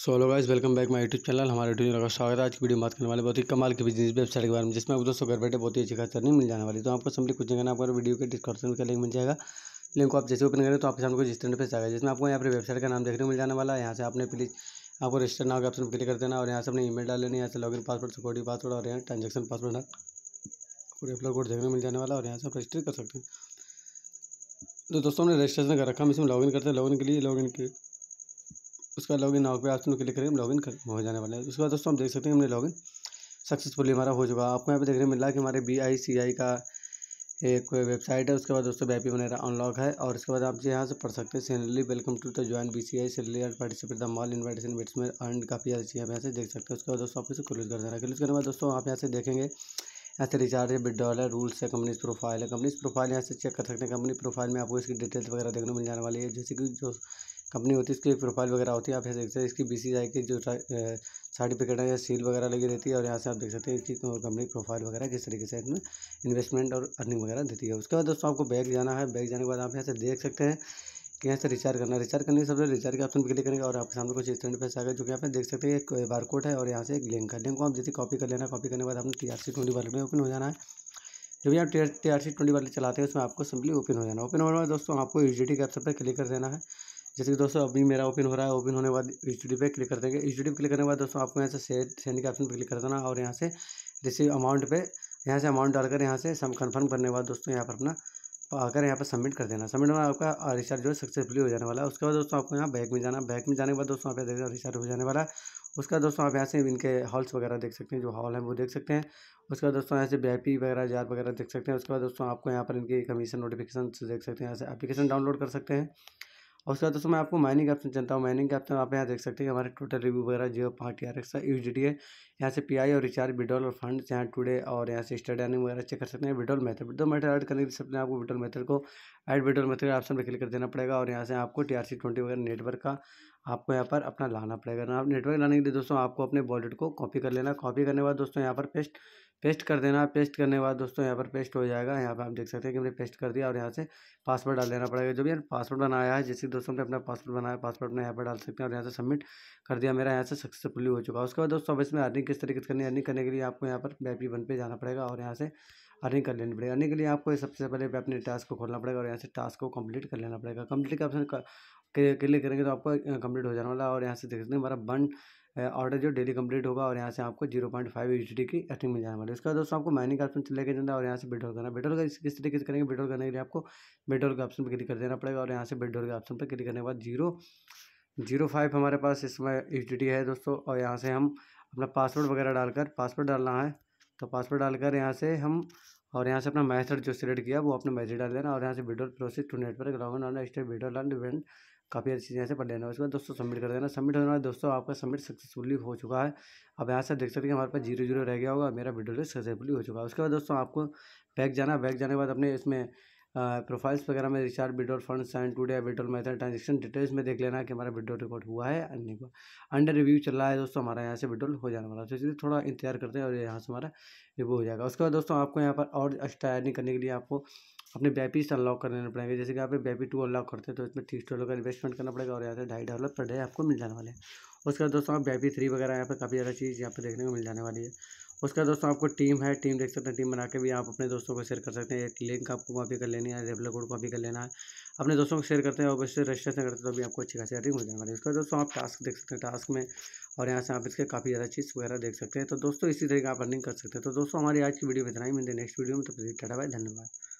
so hello guys welcome back my YouTube channel हमारे YouTube channel का स्वागत है आज की वीडियो बात करने वाले बहुत ही कमाल की बिजनेस वेबसाइट के बारे में जिसमें आप दोस्तों घर बैठे बहुत ही अच्छी खास नहीं मिल जाने वाली तो आपको सिंपली कुछ जगह आपको वीडियो के डिस्क्रिप्शन का लिंक मिल जाएगा लिंक को आप जैसे ओपन करें तो आपके सामने जिस तरह पे आएगा जिसमें आपको यहाँ पर वेबसाइट का नाम देखने मिल जाने वाला है यहाँ से आपने प्लीज आपको रजिस्टर नाम का ऑप्शन क्लिक कर देना और यहाँ से अपने ईमेल डाल लेना यहाँ से लॉग पासवर्ड सिक्योरिटी पासवर्ड और यहाँ ट्रांजेक्शन पासवर्ड पूरे अपलोड कोड देखने मिल जाने वाला और यहाँ से आप रजिस्टर कर सकते हैं तो दोस्तों ने रजिस्ट्रेशन कर रखा हम इसमें लॉगिन करते हैं लॉगिन के लिए लॉगिन के उसके बाद लॉगिन नाउ पे ऑप्शन क्लिक करेंगे लॉगिन हो जाने वाले हैं उसके बाद दोस्तों हम देख सकते हैं हमने लॉगिन सक्सेसफुली हमारा हो चुका आपको यहाँ पे देखने मिला कि हमारे बी आई सी आई का एक वेबसाइट है उसके बाद दोस्तों बैपी वगैरह अनलॉक है और इसके बाद आप यहाँ से पढ़ सकते हैं salary welcome to the join B C I salary and participate the mall invitation bits में अर्न काफ़ी अच्छी है आप यहाँ से देख सकते हैं उसके बाद दोस्तों आप इसे क्लोज कर देना क्लोज करने बाद दोस्तों आप यहाँ से देखेंगे यहाँ से रिचार्ज है विड्रॉल है रूल्स है कंपनीज प्रोफाइल है कंपनीज प्रोफाइल यहाँ से चेक कर सकते हैं कंपनी प्रोफाइल में आपको इसकी डिटेल्स वगैरह देखने मिल जाने वाली है जैसे कि जो कंपनी होती है इसकी एक प्रोफाइल वगैरह होती है आप देख सकते हैं इसकी बी सी आई की जो सर्टिफिकेट है या सील वगैरह लगी रहती है और यहाँ से आप देख सकते हैं कि कंपनी प्रोफाइल वगैरह किस तरीके से इसमें इन्वेस्टमेंट और अर्निंग वगैरह देती है उसके बाद दोस्तों आपको बैग जाना है बैग जाने के बाद आप यहाँ से देख सकते हैं कि यहाँ से रिचार्ज करना है रिचार्ज करने के सबसे रिचार्ज के ऑप्शन क्लिक करेंगे और आपके सामने कुछ स्टैंड पैसे आ गए जो कि आप देख सकते हैं एक बार कोड है और यहाँ से एक लिंक है लिंक को आप जैसे कॉपी कर लेना कॉपी करने के बाद आपने टी आर सी ट्वेंटी वाले में ओपन हो जाना है जब भी आप टी आर सी ट्वेंटी वाले चलाते हैं उसमें आपको सिंपली ओपन हो जाना ओपन होने के बाद दोस्तों आपको यू जी टी के ऑप्शन पर क्लिक कर देना है जैसे कि दोस्तों अभी मेरा ओपन हो रहा है ओपन होने के बाद एच डी पे क्लिक कर देंगे एच डी पे क्लिक करने के बाद दोस्तों आपको यहाँ से सेंड के ऑप्शन पर क्लिक कर देना और यहाँ से रिसीव अमाउंट पे यहाँ से अमाउंट डालकर यहाँ से सम कन्फर्म करने के बाद दोस्तों यहाँ पर अपना आकर यहाँ पर सबमिट कर देना सबमिट में आपका रिचार्ज जो है सक्सेसफुली हो जाने वाला है उसके बाद दोस्तों आपको यहाँ बैक में जाना बैक में जाने के बाद दोस्तों आप देखना रिचार्ज हो जाने वाला है उसका दोस्तों आप यहाँ से इनके हॉल्स वगैरह देख सकते हैं जो हॉल है वो देख सकते हैं उसके बाद दोस्तों यहाँ से वी वगैरह जार वगैरह देख सकते हैं उसके बाद दोस्तों आपको यहाँ पर इनकी कमीशन नोटिफिकेशन देख सकते हैं यहाँ से एप्लीकेशन डाउनलोड कर सकते हैं और उसके बाद दोस्तों मैं आपको माइनिंग ऑप्शन चलता हूँ माइनिंग ऑप्शन आप यहाँ देख सकते हैं हमारे टोटल रिव्यू वगैरह Jio party R X G D है यहाँ से पीआई और रिचार्ज विड्रॉल और फंड यहाँ टुडे और यहाँ से स्टडी अर्निंग वगैरह चेक कर सकते हैं withdrawal method withdrawal method add करने के लिए अपने आपको विड्रॉल मेथड को ऐड विड्रॉल मेथड ऑप्शन पर क्लिक कर देना पड़ेगा और यहाँ से आपको टी आर सी ट्वेंटी वगैरह नेटवर्क का आपको यहाँ पर अपना लाना पड़ेगा ना नेटवर्क लाने के लिए दोस्तों आपको अपने वॉलेट को कॉपी कर लेना कॉपी करने के बाद दोस्तों यहाँ पर पेस्ट पेस्ट कर देना पेस्ट करने के बाद दोस्तों यहाँ पर पेस्ट हो जाएगा यहाँ पर आप देख सकते हैं कि हमने पेस्ट कर दिया और यहाँ से पासवर्ड डाल देना पड़ेगा जो भी यार पासवर्ड बनाया है जैसे दोस्तों ने अपना पासवर्ड बनाया पासवर्ड अपना यहाँ पर डाल सकते हैं और यहाँ से सबमिट कर दिया मेरा यहाँ से सक्सेसफुली हो चुका है उसके बाद दोस्तों अब इसमें अर्निंग किस तरीके से करनी है अर्निंग करने के लिए आपको यहाँ पर बैपी वन पे जाना पड़ेगा और यहाँ से अर्निंग कर लेनी पड़ेगी अर्निंग के लिए आपको सबसे पहले अपने टास्क को खोलना पड़ेगा और यहाँ से टास्क को कंप्लीट कर लेना पड़ेगा कंप्लीट का ऑप्शन क्लिक करेंगे तो आपको कंप्लीट हो जाने वाला और यहाँ से देख सकते हैं हमारा बन ऑर्डर जो डेली कंप्लीट होगा और यहाँ से आपको जीरो पॉइंट फाइव यू की अर्थिंग मिल जाने वाली है उसका दोस्तों आपको माइनिंग ऑप्शन ऑप्शन लेके जाना और यहाँ से बेडोल करना विड्रॉल का किस तरीके से करेंगे बेटोल करने के लिए आपको विड्रॉल के ऑप्शन पर क्लिक कर देना पड़ेगा और यहाँ से बेडोल के ऑप्शन पर क्लिक करने के बाद जीरो जीरो फाइव हमारे पास इसमें यू है दोस्तों और यहाँ से हम अपना मतलब पासवर्ड वगैरह डालकर पासवर्ड डालना है तो पासवर्ड डालकर यहाँ से हम और यहाँ से अपना मैथड जो सिलेक्ट किया वो अपने मैसेज डाल देना और यहाँ से वीडियो प्रोसेस टू नेटवर्क पर इन स्टेट वीडियो डाल इवेंट काफ़ी अच्छी चीज़ें से पढ़ लेना उसके बाद दोस्तों सबमिट कर देना सबमिट होने वाले दोस्तों आपका सबमिट सक्सेसफुली हो चुका है अब यहाँ से देख सकते हैं हमारे पास जीरो जीरो रह गया होगा मेरा वीडियो सक्सेसफुली हो चुका है उसके बाद दोस्तों आपको बैग जाना बैग जाने के बाद अपने इसमें प्रोफाइल्स वगैरह में recharge withdrawal fund sign today withdrawal method transaction details में देख लेना कि हमारा विड्रॉल रिकॉर्ड हुआ है अन्य को अंडर रिव्यू चल रहा है दोस्तों हमारा यहाँ से विड्रॉल हो जाने वाला है तो इसलिए थोड़ा इंतजार करते हैं और यहाँ से हमारा रिव्यू हो जाएगा उसके बाद दोस्तों आपको यहाँ पर और एक्स्ट्रा करने के लिए आपको अपने बैपीस अनलॉक कर लेना पड़ेंगे जैसे कि आप बैपी टू अनलॉक करते हैं तो इसमें तीस डॉलर का इन्वेस्टमेंट करना पड़ेगा और यहाँ से ढाई डॉलर पर डे आपको मिल जाने वाले हैं उसके बाद दोस्तों आप बैपी थ्री वगैरह यहाँ पर काफ़ी ज़्यादा चीज़ यहाँ पर देखने को मिल जाने वाली है उसके बाद दोस्तों आपको टीम है टीम देख सकते हैं टीम बना के भी आप अपने दोस्तों को शेयर कर सकते हैं एक लिंक आपको कॉपी कर लेनी है रेबलर कोड कॉपी कर लेना है अपने दोस्तों को शेयर करते हैं और ऑब्वियसली रजिस्ट्रेशन करते हैं तो भी आपको अच्छी खासी अर्निंग हो जाने वाली है उसका दोस्तों आप टास्क देख सकते हैं टास्क में और यहाँ से आप इसके काफ़ी ज़्यादा चीज़ वगैरह देख सकते हैं तो दोस्तों इसी तरीके आप अर्निंग कर सकते हैं तो दोस्तों हमारी आज की वीडियो में इतना ही मिलते नेक्स्ट वीडियो में तो प्लीज़ टाटा भाई धन्यवाद